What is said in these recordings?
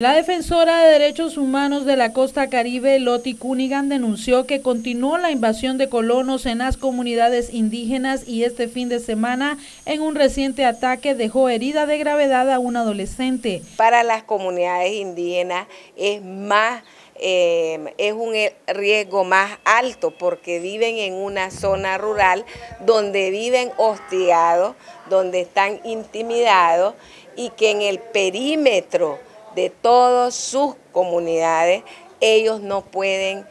La defensora de derechos humanos de la costa caribe, Loti Cunigan, denunció que continuó la invasión de colonos en las comunidades indígenas y este fin de semana, en un reciente ataque, dejó herida de gravedad a un adolescente. Para las comunidades indígenas es más em, es un e, riesgo más alto porque viven en una zona rural donde viven hostigados, donde están intimidados y que en el perímetro de todas sus comunidades, ellos no pueden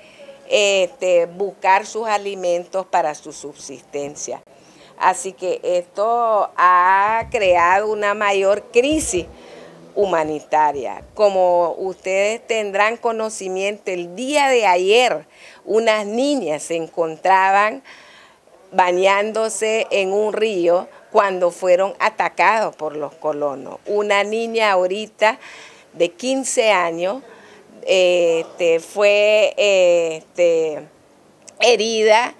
este, buscar sus alimentos para su subsistencia. Así que esto ha creado una mayor crisis humanitaria. Como ustedes tendrán conocimiento, el día de ayer unas niñas se encontraban bañándose en un río cuando fueron atacados por los colonos. Una niña ahorita de 15 años eh, fue eh, herida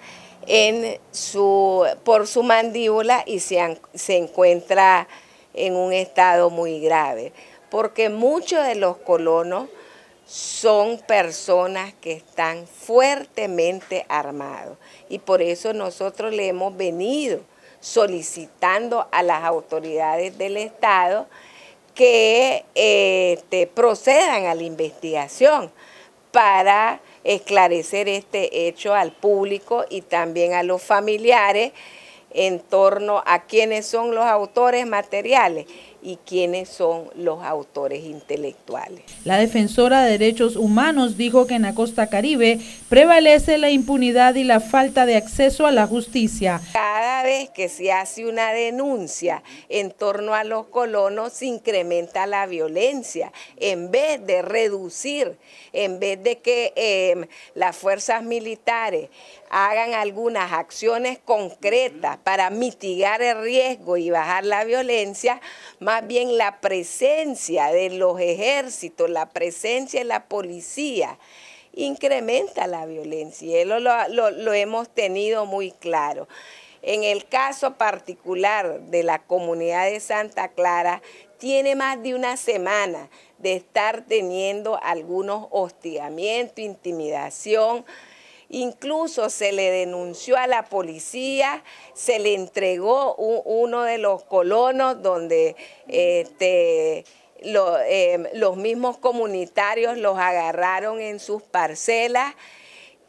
en su, por su mandíbula y se, se encuentra en un estado muy grave, porque muchos de los colonos son personas que están fuertemente armados y por eso nosotros le hemos venido solicitando a las autoridades del Estado que eh, procedan a la investigación para esclarecer este hecho al público y también a los familiares en torno a quiénes son los autores materiales y quiénes son los autores intelectuales. La defensora de derechos humanos dijo que en la costa caribe prevalece la impunidad y la falta de acceso a la justicia. Cada vez que se hace una denuncia en torno a los colonos se incrementa la violencia en vez de reducir, en vez de que em, las fuerzas militares hagan algunas acciones concretas para mitigar el riesgo y bajar la violencia, más bien la presencia de los ejércitos, la presencia de la policía incrementa la violencia. Lo, lo, lo hemos tenido muy claro. En el caso particular de la comunidad de Santa Clara, tiene más de una semana de estar teniendo algunos hostigamientos, intimidación, Incluso se le denunció a la policía, se le entregó uno de los colonos donde este, em, los mismos comunitarios los agarraron en sus parcelas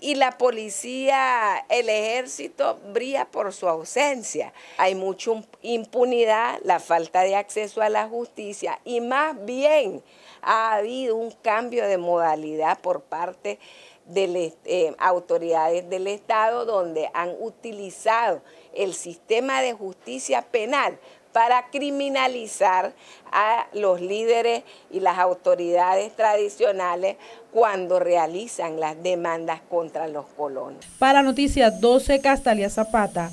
y la policía, el ejército brilla por su ausencia. Hay mucha impunidad, la falta de acceso a la justicia y más bien ha habido un cambio de modalidad por parte de eh, autoridades del Estado donde han utilizado el sistema de justicia penal para criminalizar a los líderes y las autoridades tradicionales cuando realizan las demandas contra los colonos. Para Noticias 12, Castalia Zapata.